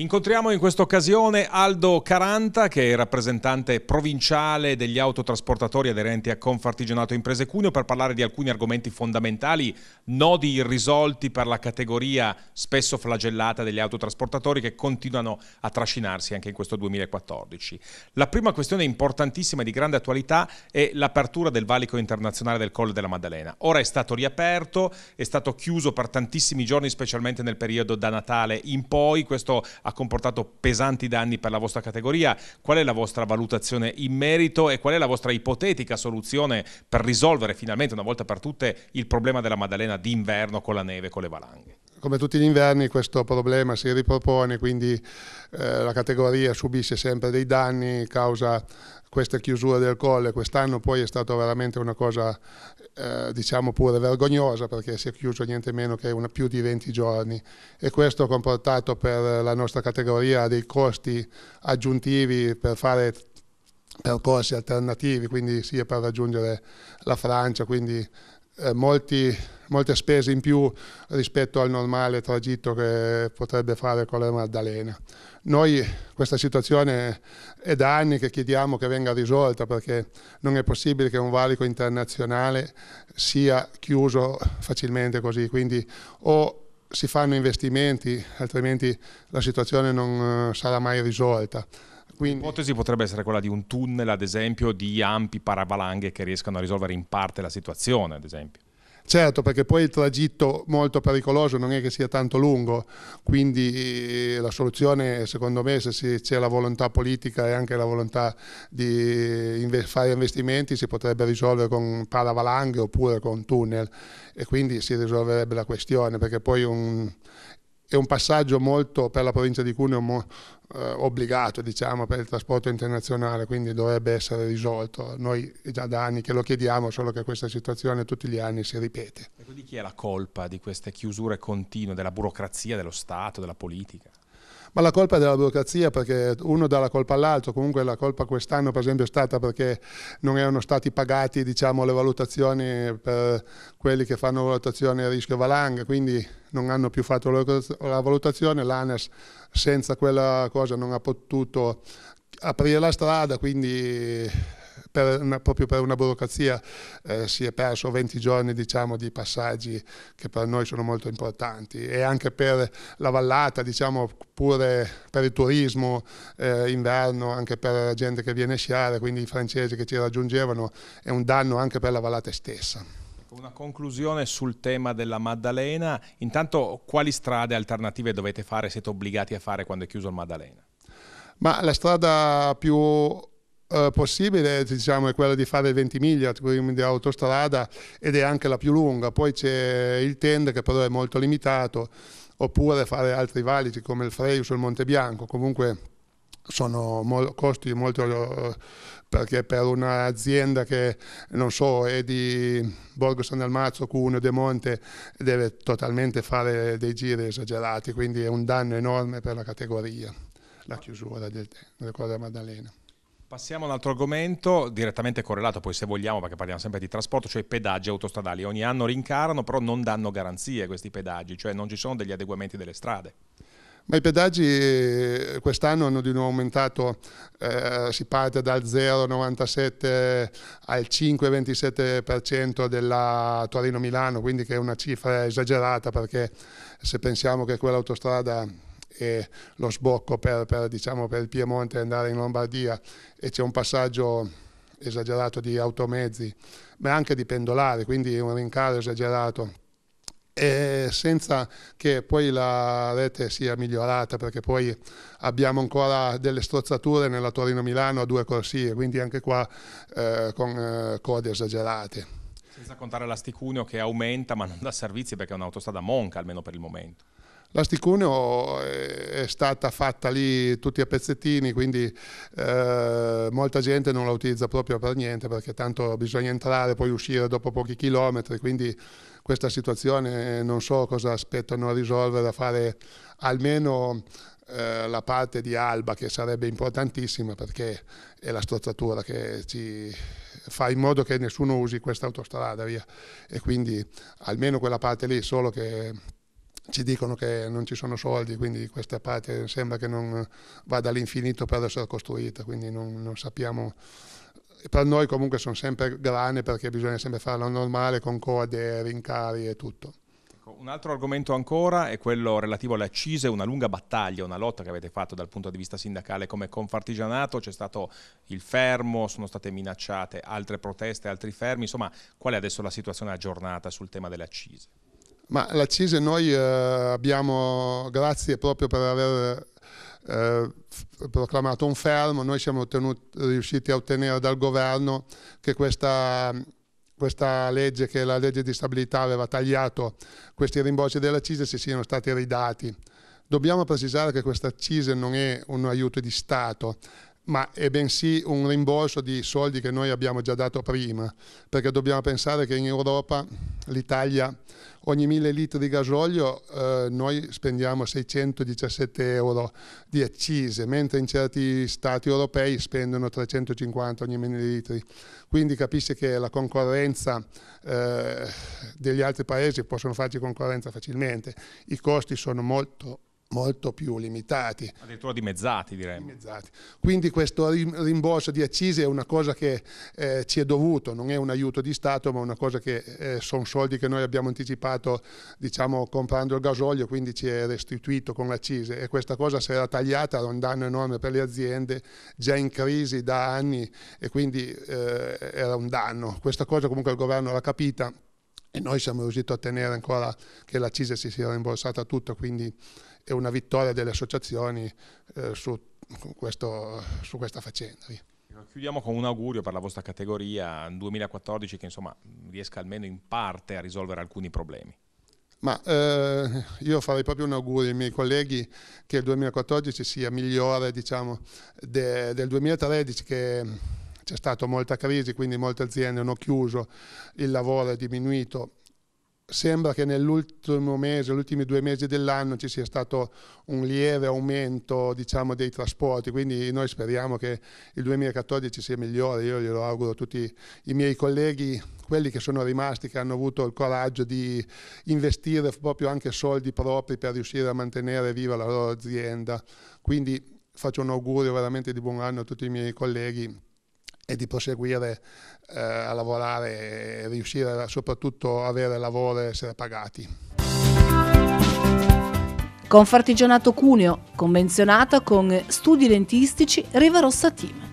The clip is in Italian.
Incontriamo in questa occasione Aldo Caranta, che è rappresentante provinciale degli autotrasportatori aderenti a Confartigianato Imprese Cuneo, per parlare di alcuni argomenti fondamentali, nodi irrisolti per la categoria spesso flagellata degli autotrasportatori che continuano a trascinarsi anche in questo 2014. La prima questione importantissima e di grande attualità è l'apertura del valico internazionale del Colle della Maddalena. Ora è stato riaperto, è stato chiuso per tantissimi giorni, specialmente nel periodo da Natale in poi. Questo ha ha comportato pesanti danni per la vostra categoria. Qual è la vostra valutazione in merito e qual è la vostra ipotetica soluzione per risolvere finalmente una volta per tutte il problema della Maddalena d'inverno con la neve, e con le valanghe? come tutti gli inverni questo problema si ripropone, quindi eh, la categoria subisce sempre dei danni a causa questa chiusura del colle. Quest'anno poi è stata veramente una cosa, eh, diciamo pure vergognosa, perché si è chiuso niente meno che una, più di 20 giorni e questo ha comportato per la nostra categoria dei costi aggiuntivi per fare percorsi alternativi, quindi sia per raggiungere la Francia, quindi eh, molti, molte spese in più rispetto al normale tragitto che potrebbe fare con la Maddalena. Noi questa situazione è da anni che chiediamo che venga risolta perché non è possibile che un valico internazionale sia chiuso facilmente così, quindi o si fanno investimenti altrimenti la situazione non eh, sarà mai risolta. Quindi... L'ipotesi potrebbe essere quella di un tunnel, ad esempio, di ampi paravalanghe che riescano a risolvere in parte la situazione, ad esempio. Certo, perché poi il tragitto molto pericoloso non è che sia tanto lungo, quindi eh, la soluzione secondo me se c'è la volontà politica e anche la volontà di fare investimenti si potrebbe risolvere con paravalanghe oppure con tunnel e quindi si risolverebbe la questione, perché poi un, è un passaggio molto per la provincia di Cuneo mo, eh, obbligato diciamo, per il trasporto internazionale, quindi dovrebbe essere risolto. Noi è già da anni che lo chiediamo, solo che questa situazione tutti gli anni si ripete. E ecco, di chi è la colpa di queste chiusure continue, della burocrazia, dello Stato, della politica? Ma la colpa è della burocrazia perché uno dà la colpa all'altro, comunque la colpa quest'anno per esempio è stata perché non erano stati pagati diciamo, le valutazioni per quelli che fanno valutazioni a rischio valanga, quindi non hanno più fatto la valutazione, l'ANES senza quella cosa non ha potuto aprire la strada, quindi per una, proprio per una burocrazia eh, si è perso 20 giorni diciamo, di passaggi che per noi sono molto importanti e anche per la vallata, diciamo, pure per il turismo eh, inverno, anche per la gente che viene a sciare, quindi i francesi che ci raggiungevano, è un danno anche per la vallata stessa. Una conclusione sul tema della Maddalena. Intanto quali strade alternative dovete fare, siete obbligati a fare quando è chiuso il Maddalena? Ma la strada più eh, possibile diciamo, è quella di fare 20 miglia di autostrada ed è anche la più lunga, poi c'è il TEND che però è molto limitato, oppure fare altri valichi come il Frei sul Monte Bianco, comunque sono costi molto perché per un'azienda che non so è di Borgo San Almazzo, Cuneo, De Monte deve totalmente fare dei giri esagerati quindi è un danno enorme per la categoria la chiusura del, del Corre Maddalena Passiamo ad un altro argomento direttamente correlato, poi se vogliamo, perché parliamo sempre di trasporto, cioè i pedaggi autostradali. Ogni anno rincarano, però non danno garanzie questi pedaggi, cioè non ci sono degli adeguamenti delle strade. Ma i pedaggi eh, quest'anno hanno di nuovo aumentato, eh, si parte dal 0,97 al 5,27% della Torino-Milano, quindi che è una cifra esagerata perché se pensiamo che quell'autostrada e lo sbocco per, per, diciamo, per il Piemonte e andare in Lombardia e c'è un passaggio esagerato di automezzi, ma anche di pendolari, quindi un rincaro esagerato. E senza che poi la rete sia migliorata, perché poi abbiamo ancora delle strozzature nella Torino-Milano a due corsie, quindi anche qua eh, con eh, code esagerate. Senza contare l'asticunio che aumenta ma non dà servizi perché è un'autostrada monca almeno per il momento. La L'asticuneo oh, è stata fatta lì tutti a pezzettini, quindi eh, molta gente non la utilizza proprio per niente perché tanto bisogna entrare, e poi uscire dopo pochi chilometri, quindi questa situazione eh, non so cosa aspettano a risolvere, a fare almeno eh, la parte di Alba che sarebbe importantissima perché è la strozzatura che ci fa in modo che nessuno usi questa autostrada via e quindi almeno quella parte lì solo che ci dicono che non ci sono soldi, quindi questa parte sembra che non vada all'infinito per essere costruita, quindi non, non sappiamo per noi comunque sono sempre grane perché bisogna sempre farla normale con code, rincari e tutto. Ecco, un altro argomento ancora è quello relativo alle accise, una lunga battaglia, una lotta che avete fatto dal punto di vista sindacale come Confartigianato, c'è stato il fermo, sono state minacciate altre proteste, altri fermi, insomma qual è adesso la situazione aggiornata sul tema delle accise? Ma l'accise noi eh, abbiamo, grazie proprio per aver eh, proclamato un fermo, noi siamo ottenuti, riusciti a ottenere dal governo che questa, questa legge, che la legge di stabilità aveva tagliato questi rimborsi dell'accise, si siano stati ridati. Dobbiamo precisare che questa accise non è un aiuto di Stato, ma è bensì un rimborso di soldi che noi abbiamo già dato prima, perché dobbiamo pensare che in Europa l'Italia ogni 1000 litri di gasolio eh, noi spendiamo 617 euro di accise, mentre in certi stati europei spendono 350 ogni 1000 litri. Quindi capisce che la concorrenza eh, degli altri paesi possono farci concorrenza facilmente, i costi sono molto molto più limitati. Addirittura dimezzati direi. Dimezzati. Quindi questo rimborso di accise è una cosa che eh, ci è dovuto, non è un aiuto di Stato ma una cosa che eh, sono soldi che noi abbiamo anticipato diciamo comprando il gasolio quindi ci è restituito con l'accise e questa cosa si era tagliata era un danno enorme per le aziende già in crisi da anni e quindi eh, era un danno. Questa cosa comunque il governo l'ha capita e noi siamo riusciti a tenere ancora che l'accise si sia rimborsata tutta quindi e una vittoria delle associazioni eh, su, questo, su, questa faccenda. Chiudiamo con un augurio per la vostra categoria 2014 che insomma riesca almeno in parte a risolvere alcuni problemi. Ma eh, io farei proprio un augurio ai miei colleghi che il 2014 sia migliore diciamo, de, del 2013 che c'è stata molta crisi, quindi molte aziende hanno chiuso, il lavoro è diminuito sembra che nell'ultimo mese, negli ultimi due mesi dell'anno ci sia stato un lieve aumento diciamo, dei trasporti, quindi noi speriamo che il 2014 sia migliore, io glielo auguro a tutti i miei colleghi, quelli che sono rimasti, che hanno avuto il coraggio di investire proprio anche soldi propri per riuscire a mantenere viva la loro azienda. Quindi faccio un augurio veramente di buon anno a tutti i miei colleghi e di proseguire eh, a lavorare e riuscire soprattutto a avere lavoro e essere pagati. Confartigianato Cuneo, convenzionato con studi dentistici Riva Rossa Team.